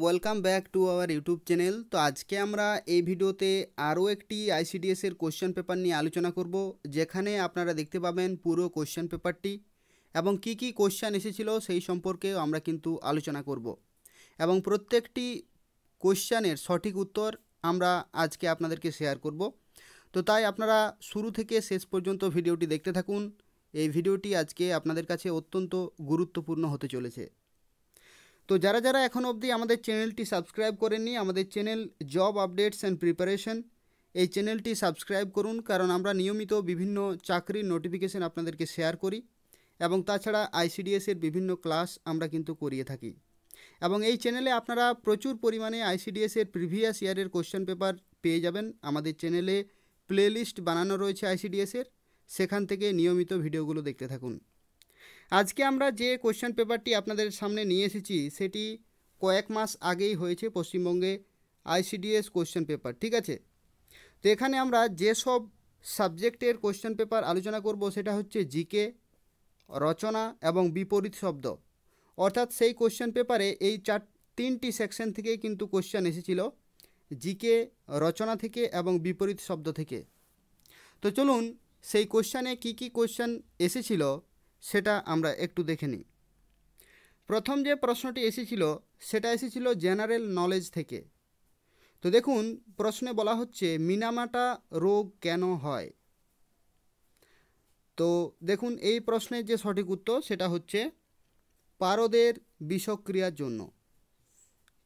welcome back to our YouTube channel তো আজকে আমরা এই ভিডিওতে আরও একটি আইসিডিএসের কোশ্চেন পেপার নিয়ে আলোচনা করব যেখানে আপনারা দেখতে পাবেন পুরো কোশ্চেন পেপারটি এবং কি কি কোশ্চেন এসেছিল সেই সম্পর্কেও আমরা কিন্তু আলোচনা করব এবং প্রত্যেকটি কোশ্চেনের সঠিক উত্তর আমরা আজকে আপনাদেরকে শেয়ার করব তো তাই আপনারা শুরু থেকে শেষ পর্যন্ত ভিডিওটি দেখতে থাকুন এই ভিডিওটি আজকে আপনাদের কাছে অত্যন্ত গুরুত্বপূর্ণ হতে চলেছে তো যারা যারা এখন অবধি আমাদের চ্যানেলটি সাবস্ক্রাইব করেননি আমাদের channel job updates and preparation এই চ্যানেলটি সাবস্ক্রাইব করুন কারণ আমরা নিয়মিত বিভিন্ন চাকরির নোটিফিকেশন আপনাদেরকে শেয়ার করি এবং তাছাড়া আইসিডিএসের বিভিন্ন ক্লাস আমরা কিন্তু করিয়ে থাকি এবং এই চ্যানেলে আপনারা প্রচুর পরিমাণে আইসিডিএসের প্রিভিয়াস ইয়ারের কোশ্চেন পেপার পেয়ে যাবেন আমাদের চ্যানেলে প্লেলিস্ট বানানো রয়েছে আইসিডিএসের সেখান থেকে নিয়মিত ভিডিওগুলো দেখতে থাকুন আজকে আমরা যে কোশ্চেন পেপারটি আপনাদের সামনে নিয়ে এসেছি সেটি কয়েক মাস আগেই হয়েছে পশ্চিমবঙ্গে আইসিডিএস কোশ্চেন পেপার ঠিক আছে তো এখানে আমরা যেসব সাবজেক্টের কোশ্চেন পেপার আলোচনা করব সেটা হচ্ছে জিকে রচনা এবং বিপরীত শব্দ অর্থাৎ সেই কোশ্চেন পেপারে এই চার তিনটি সেকশন থেকে কিন্তু কোশ্চেন এসেছিল জিকে রচনা থেকে এবং বিপরীত শব্দ থেকে তো চলুন সেই কোশ্চেনে কি কি কোশ্চেন এসেছিল সেটা আমরা একটু দেখে নিই প্রথম যে প্রশ্নটি এসেছিল সেটা এসেছিল জেনারেল নলেজ থেকে তো দেখুন প্রশ্নে বলা হচ্ছে মিনামাটা রোগ কেন হয় তো দেখুন এই প্রশ্নের যে সঠিক উত্তর সেটা হচ্ছে পারদের বিষক্রিয়ার জন্য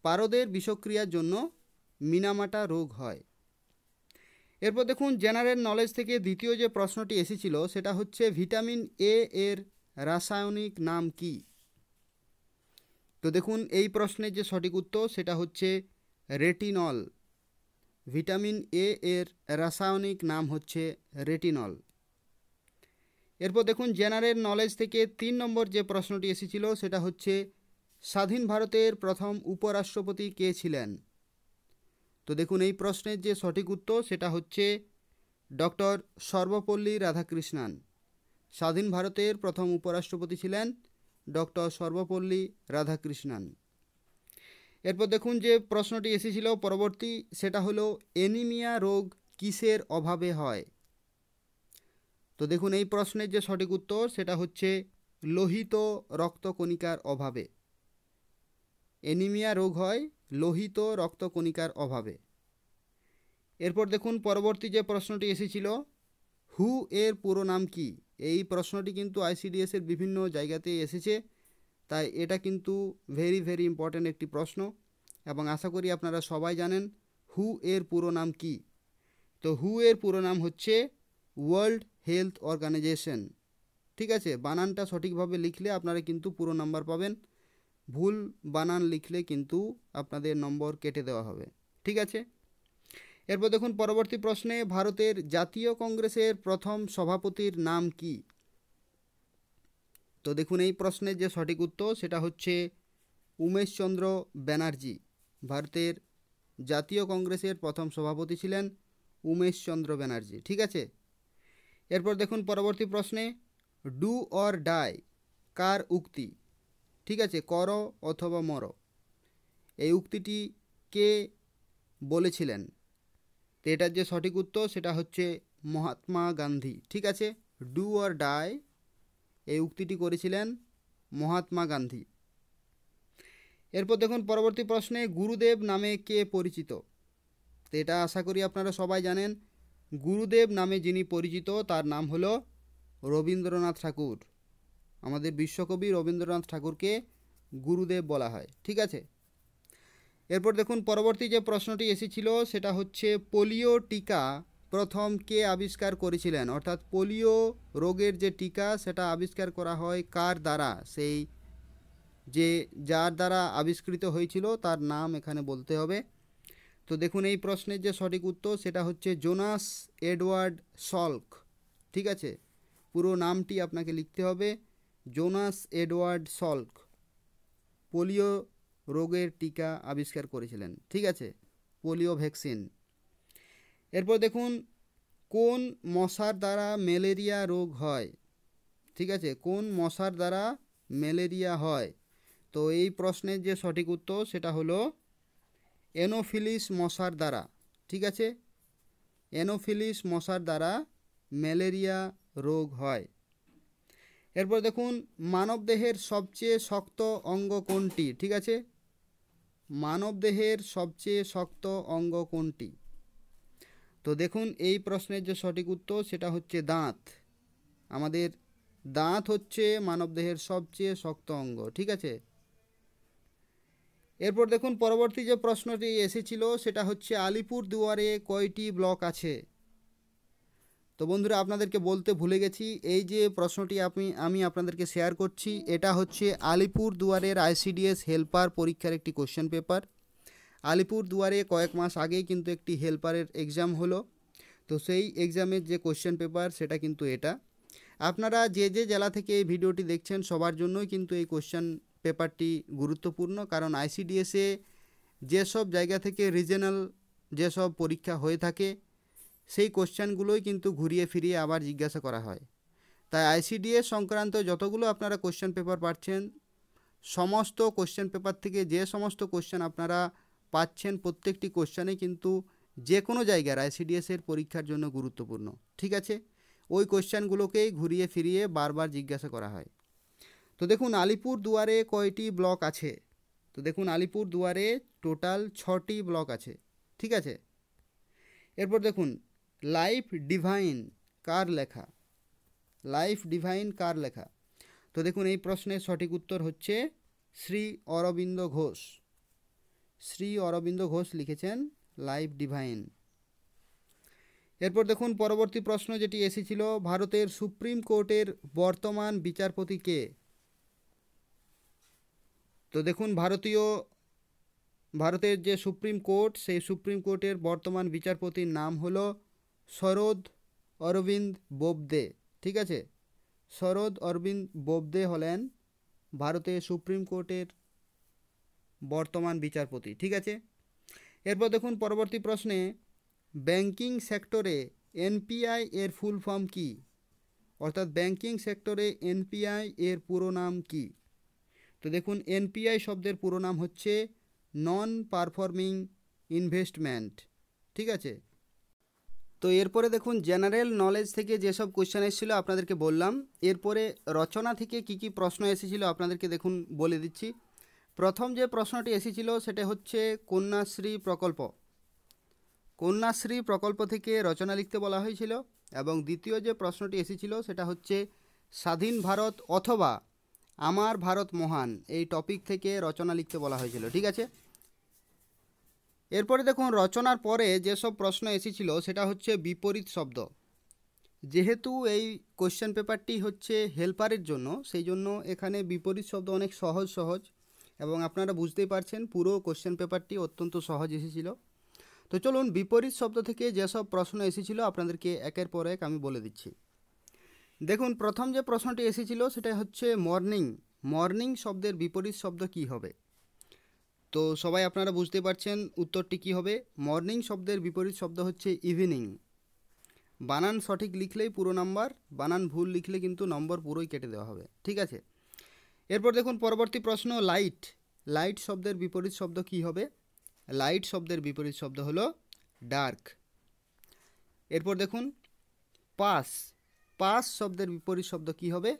পারদের বিষক্রিয়ার জন্য মিনামাটা রোগ হয় এরপর দেখুন জেনারেল নলেজ থেকে দ্বিতীয় যে প্রশ্নটি এসেছিল সেটা হচ্ছে ভিটামিন এ এর রাসায়নিক নাম কি তো দেখুন এই প্রশ্নের যে সঠিক উত্তর সেটা হচ্ছে রেটিনল ভিটামিন এ এর রাসায়নিক নাম হচ্ছে রেটিনল এরপর দেখুন জেনারেল নলেজ থেকে তিন নম্বর যে প্রশ্নটি এসেছিল সেটা হচ্ছে স্বাধীন ভারতের প্রথম উপরাষ্ট্রপতি কে ছিলেন তো দেখুন এই প্রশ্নের যে সঠিক উত্তর সেটা হচ্ছে ডক্টর সর্বপল্লী রাধাকৃষ্ণান স্বাধীন ভারতের প্রথম উপরাষ্ট্রপতি ছিলেন ডক্টর সর্বপল্লী রাধাকৃষ্ণান এরপর দেখুন যে প্রশ্নটি এসেছিল পরবর্তী সেটা হলো এনিমিয়া রোগ কিসের অভাবে হয় তো দেখুন এই প্রশ্নের যে সঠিক উত্তর সেটা হচ্ছে লোহিত রক্তকণিকার অভাবে এনিমিয়া রোগ হয় লোহিত রক্তকণিকার অভাবে এরপর দেখুন পরবর্তী যে প্রশ্নটি এসেছিল হু এর পুরো নাম কি এই প্রশ্নটি কিন্তু আইসিডিএসের বিভিন্ন জায়গাতে এসেছে তাই এটা কিন্তু ভেরি ভেরি ইম্পর্ট্যান্ট একটি প্রশ্ন এবং আশা করি আপনারা সবাই জানেন হু এর পুরো নাম কি তো হু এর পুরো নাম হচ্ছে ওয়ার্ল্ড হেলথ অর্গানাইজেশন ঠিক আছে বানানটা সঠিকভাবে লিখলে আপনারা কিন্তু পুরো নাম্বার পাবেন ভুল বানান লিখলে কিন্তু আপনাদের নম্বর কেটে দেওয়া হবে ঠিক আছে এরপর দেখুন পরবর্তী প্রশ্নে ভারতের জাতীয় কংগ্রেসের প্রথম সভাপতির নাম কি তো দেখুন এই প্রশ্নের যে সঠিক উত্তর সেটা হচ্ছে উমেশচন্দ্র ব্যানার্জি ভারতের জাতীয় কংগ্রেসের প্রথম সভাপতি ছিলেন উমেশচন্দ্র ব্যানার্জি ঠিক আছে এরপর দেখুন পরবর্তী প্রশ্নে ডু অর ডাই কার উক্তি ঠিক আছে কর অথবা মর এই উক্তিটি কে বলেছিলেন তো এটার যে সঠিক উত্তর সেটা হচ্ছে মহাত্মা গান্ধী ঠিক আছে ডু অর ডাই এই উক্তিটি করেছিলেন মহাত্মা গান্ধী এরপর দেখুন পরবর্তী প্রশ্নে গুরুদেব নামে কে পরিচিত তো এটা আশা করি আপনারা সবাই জানেন গুরুদেব নামে যিনি পরিচিত তার নাম হলো রবীন্দ্রনাথ ঠাকুর আমাদের বিশ্বকবি রবীন্দ্রনাথ ঠাকুরকে গুরুদেব বলা হয় ঠিক আছে এরপর দেখুন পরবর্তী যে প্রশ্নটি এসেছিল সেটা হচ্ছে পোলিও টিকা প্রথম কে আবিষ্কার করেছিলেন অর্থাৎ পোলিও রোগের যে টিকা সেটা আবিষ্কার করা হয় কার দ্বারা সেই যে যার দ্বারা আবিষ্কৃত হয়েছিল তার নাম এখানে বলতে হবে তো দেখুন এই প্রশ্নের যে সঠিক উত্তর সেটা হচ্ছে জোনাস এডওয়ার্ড সল্ক ঠিক আছে পুরো নামটি আপনাকে লিখতে হবে জোনাস এডওয়ার্ড সল্ক পোলিও রোগের টিকা আবিষ্কার করেছিলেন ঠিক আছে পোলিও ভ্যাকসিন এরপর দেখুন কোন মশার দ্বারা ম্যালেরিয়া রোগ হয় ঠিক আছে কোন মশার দ্বারা ম্যালেরিয়া হয় তো এই প্রশ্নের যে সঠিক উত্তর সেটা হলো এনোফিলিস মশার দ্বারা ঠিক আছে এনোফিলিস মশার দ্বারা ম্যালেরিয়া রোগ হয় এরপর দেখুন মানবদেহের সবচেয়ে শক্ত অঙ্গ কোনটি ঠিক আছে মানবদেহের সবচেয়ে শক্ত অঙ্গ কোনটি তো দেখুন এই প্রশ্নের যে সঠিক উত্তর সেটা হচ্ছে দাঁত আমাদের দাঁত হচ্ছে মানবদেহের সবচেয়ে শক্ত অঙ্গ ঠিক আছে এরপর দেখুন পরবর্তী যে প্রশ্নটি এসেছিল সেটা হচ্ছে আলিপুর দুয়ারে কয়টি ব্লক আছে তো বন্ধুরা আপনাদেরকে বলতে ভুলে গেছি এই যে প্রশ্নটি আপনি আমি আপনাদেরকে শেয়ার করছি এটা হচ্ছে আলিপুর দুয়ারের আইসিডিএস হেল্পার পরীক্ষার একটি কোশ্চেন পেপার আলিপুর দুয়ারে কয়েক মাস আগেই কিন্তু একটি হেল্পারের এক্সাম হলো তো সেই এক্সামের যে কোশ্চেন পেপার সেটা কিন্তু এটা আপনারা যে যে জেলা থেকে এই ভিডিওটি দেখছেন সবার জন্যই কিন্তু এই কোশ্চেন পেপারটি গুরুত্বপূর্ণ কারণ আইসিডিএসে যেসব জায়গা থেকে রিজেনাল যেসব পরীক্ষা হয়ে থাকে সেই কোশ্চেনগুলোই কিন্তু ঘুরিয়ে ফিরিয়ে আবার জিজ্ঞাসা করা হয় তাই আইসিডিএস সংক্রান্ত যতগুলো আপনারা কোশ্চেন পেপার পাচ্ছেন সমস্ত কোশ্চেন পেপার থেকে যে সমস্ত কোশ্চেন আপনারা পাচ্ছেন প্রত্যেকটি কোশ্চেনে কিন্তু যে কোনো জায়গার আইসিডিএসের পরীক্ষার জন্য গুরুত্বপূর্ণ ঠিক আছে ওই কোশ্চেনগুলোকেই ঘুরিয়ে ফিরিয়ে বারবার জিজ্ঞাসা করা হয় তো দেখুন আলিপুর দুয়ারে কয়টি ব্লক আছে তো দেখুন আলিপুর দুয়ারে টোটাল ছটি ব্লক আছে ঠিক আছে এরপর দেখুন লাইফ ডিভাইন কার লেখা লাইফ ডিভাইন কার লেখা তো দেখুন এই প্রশ্নের সঠিক উত্তর হচ্ছে শ্রী অরবিন্দ ঘোষ শ্রী অরবিন্দ ঘোষ লিখেছেন লাইফ ডিভাইন এরপর দেখুন পরবর্তী প্রশ্ন যেটি এসেছিল ভারতের সুপ্রিম কোর্টের বর্তমান বিচারপতি কে তো দেখুন ভারতীয় ভারতের যে সুপ্রিম কোর্ট সেই সুপ্রিম কোর্টের বর্তমান বিচারপতির নাম হলো সরোদ অরবিন্দ বোবদে ঠিক আছে সরোদ অরবিন্দ বোবদে হলেন ভারতের সুপ্রিম কোর্টের বর্তমান বিচারপতি ঠিক আছে এরপর দেখুন পরবর্তী প্রশ্নে ব্যাংকিং সেক্টরে এনপিআই এর ফুল ফর্ম কী অর্থাৎ ব্যাংকিং সেক্টরে এনপিআই এর পুরো নাম কী তো দেখুন এনপিআই শব্দের পুরো নাম হচ্ছে নন পারফর্মিং ইনভেস্টমেন্ট ঠিক আছে তো এরপরে দেখুন জেনারেল নলেজ থেকে যেসব কোয়েশ্চেন এসেছিলো আপনাদেরকে বললাম এরপরে রচনা থেকে কি কি প্রশ্ন এসেছিলো আপনাদেরকে দেখুন বলে দিচ্ছি প্রথম যে প্রশ্নটি এসেছিলো সেটা হচ্ছে কন্যাশ্রী প্রকল্প কন্যাশ্রী প্রকল্প থেকে রচনা লিখতে বলা হয়েছিল এবং দ্বিতীয় যে প্রশ্নটি এসেছিলো সেটা হচ্ছে স্বাধীন ভারত অথবা আমার ভারত মহান এই টপিক থেকে রচনা লিখতে বলা হয়েছিল ঠিক আছে এরপরে দেখুন রচনার পরে যেসব প্রশ্ন এসেছিল সেটা হচ্ছে বিপরীত শব্দ যেহেতু এই কোশ্চেন পেপারটি হচ্ছে হেল্পারের জন্য সেই জন্য এখানে বিপরীত শব্দ অনেক সহজ সহজ এবং আপনারা বুঝতেই পারছেন পুরো কোশ্চেন পেপারটি অত্যন্ত সহজ এসেছিল তো চলুন বিপরীত শব্দ থেকে যেসব প্রশ্ন এসেছিল আপনাদেরকে একের পর এক আমি বলে দিচ্ছি দেখুন প্রথম যে প্রশ্নটি এসেছিল সেটা হচ্ছে মর্নিং মর্নিং শব্দের বিপরীত শব্দ কি হবে তো সবাই আপনারা বুঝতে পারছেন উত্তরটি কি হবে মর্নিং শব্দের বিপরীত শব্দ হচ্ছে ইভিনিং বানান সঠিক লিখলেই পুরো নাম্বার বানান ভুল লিখলে কিন্তু নম্বর পুরোই কেটে দেওয়া হবে ঠিক আছে এরপর দেখুন পরবর্তী প্রশ্ন লাইট লাইট শব্দের বিপরীত শব্দ কি হবে লাইট শব্দের বিপরীত শব্দ হলো ডার্ক এরপর দেখুন পাস পাস শব্দের বিপরীত শব্দ কি হবে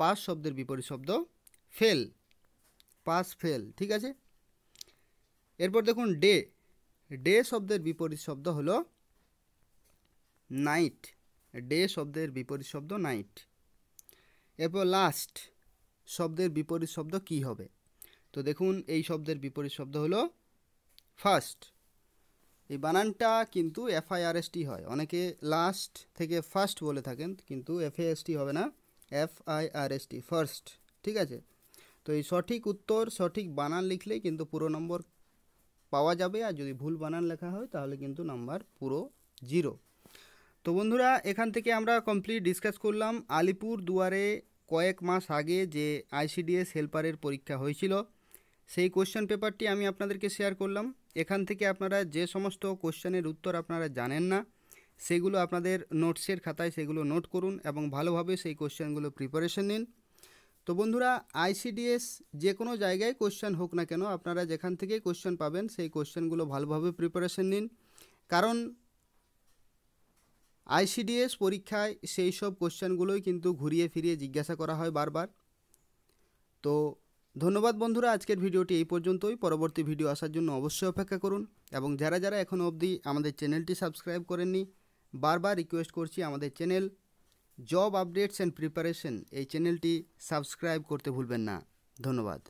পাস শব্দের বিপরীত শব্দ ফেল পাস ফেল ঠিক আছে এরপর দেখুন ডে ডে শব্দের বিপরীত শব্দ হলো নাইট ডে শব্দের বিপরীত শব্দ নাইট এরপর লাস্ট শব্দের বিপরীত শব্দ কি হবে তো দেখুন এই শব্দের বিপরীত শব্দ হলো ফার্স্ট এই বানানটা কিন্তু এফআইআরএসটি হয় অনেকে লাস্ট থেকে ফার্স্ট বলে থাকেন কিন্তু এফএএসটি হবে না এফআইআরএসটি ফার্স্ট ঠিক আছে তো এই সঠিক উত্তর সঠিক বানান লিখলেই কিন্তু পুরো নম্বর পাওয়া যাবে আর যদি ভুল বানান লেখা হয় তাহলে কিন্তু নাম্বার পুরো জিরো তো বন্ধুরা এখান থেকে আমরা কমপ্লিট ডিসকাস করলাম আলিপুর দুয়ারে কয়েক মাস আগে যে আইসিডিএস হেল্পারের পরীক্ষা হয়েছিল সেই কোশ্চেন পেপারটি আমি আপনাদেরকে শেয়ার করলাম এখান থেকে আপনারা যে সমস্ত কোশ্চেনের উত্তর আপনারা জানেন না সেগুলো আপনাদের নোটসের খাতায় সেগুলো নোট করুন এবং ভালোভাবে সেই কোশ্চেনগুলো প্রিপারেশন নিন তো বন্ধুরা আইসিডিএস যে কোনো জায়গায় কোশ্চেন হোক না কেন আপনারা যেখান থেকেই কোশ্চেন পাবেন সেই কোশ্চেনগুলো ভালোভাবে প্রিপারেশন নিন কারণ আইসিডিএস পরীক্ষায় সেই সব কোশ্চেনগুলোই কিন্তু ঘুরিয়ে ফিরিয়ে জিজ্ঞাসা করা হয় বারবার তো ধন্যবাদ বন্ধুরা আজকের ভিডিওটি এই পর্যন্তই পরবর্তী ভিডিও আসার জন্য অবশ্যই অপেক্ষা করুন এবং যারা যারা এখনও অবধি আমাদের চ্যানেলটি সাবস্ক্রাইব করেননি বারবার রিকোয়েস্ট করছি আমাদের channel job updates and preparation এই চ্যানেলটি সাবস্ক্রাইব করতে ভুলবেন না ধন্যবাদ